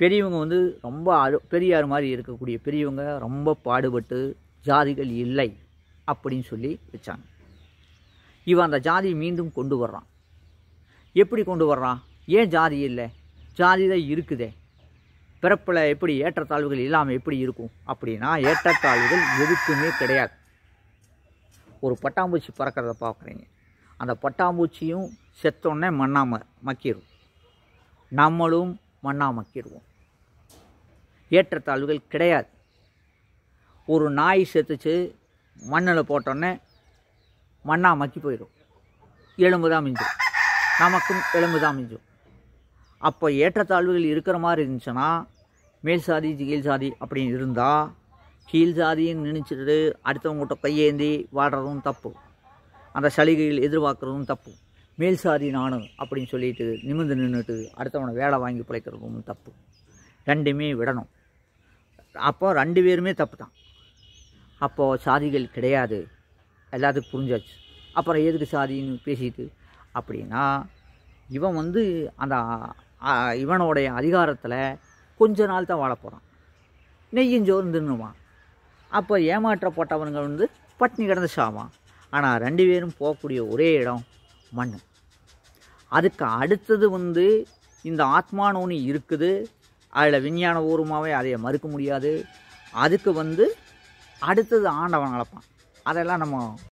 பெரியவங்க வந்து ரொம்ப அரு பெரியார் மாதிரி இருக்கக்கூடிய பெரியவங்க ரொம்ப பாடுபட்டு ஜாதிகள் இல்லை அப்படின்னு சொல்லி வச்சாங்க இவன் அந்த ஜாதியை மீண்டும் கொண்டு வர்றான் எப்படி கொண்டு வர்றான் ஏன் ஜாதி இல்லை ஜாதி தான் இருக்குதே பிறப்பில் எப்படி ஏற்றத்தாழ்வுகள் இல்லாமல் எப்படி இருக்கும் அப்படின்னா ஏற்றத்தாழ்வுகள் எதுக்குமே கிடையாது ஒரு பட்டாம்பூச்சி பறக்கிறத பார்க்குறீங்க அந்த பட்டாம்பூச்சியும் செத்தோடனே மண்ணாம மக்கிடும் நம்மளும் மண்ணாக மக்கிடுவோம் ஏற்றத்தாழ்வுகள் கிடையாது ஒரு நாய் செத்துச்சு மண்ணில் போட்டோன்னே மண்ணாக மக்கி போயிடும் எலும்பு தான் மிஞ்சும் நமக்கும் எலும்பு தான் மிஞ்சும் அப்போ ஏற்றத்தாழ்வுகள் இருக்கிற மாதிரி இருந்துச்சுன்னா மேல் சாதி கீழ் சாதி அப்படின்னு இருந்தால் கீழ் சாதின்னு நினச்சிட்டு அடுத்தவங்ககிட்ட கையேந்தி வாடுறதும் தப்பு அந்த சலுகைகள் எதிர்பார்க்குறதும் தப்பு மேல் சாதி நானும் அப்படின்னு சொல்லிட்டு நிமிர்ந்து நின்றுட்டு அடுத்தவனை வேலை வாங்கி பிழைக்கிறதும் தப்பு ரெண்டுமே விடணும் அப்போது ரெண்டு பேருமே தப்பு தான் அப்போது சாதிகள் கிடையாது எல்லாத்துக்கும் புரிஞ்சாச்சு அப்புறம் எதுக்கு சாதின்னு பேசிட்டு அப்படின்னா இவன் வந்து அந்த இவனுடைய அதிகாரத்தில் கொஞ்ச நாள் தான் வாழ போகிறான் நெய்யும் சோறு தின்னுவான் அப்போ ஏமாற்றப்பட்டவனுங்க வந்து பட்னி கிடந்த சாவான் ஆனால் ரெண்டு பேரும் போகக்கூடிய ஒரே இடம் மண் அதுக்கு அடுத்தது வந்து இந்த ஆத்மானோனி இருக்குது அதில் விஞ்ஞான ஊர்வமாகவே அதை மறுக்க முடியாது அதுக்கு வந்து அடுத்தது ஆண்டவன் கலப்பான் அதெல்லாம் நம்ம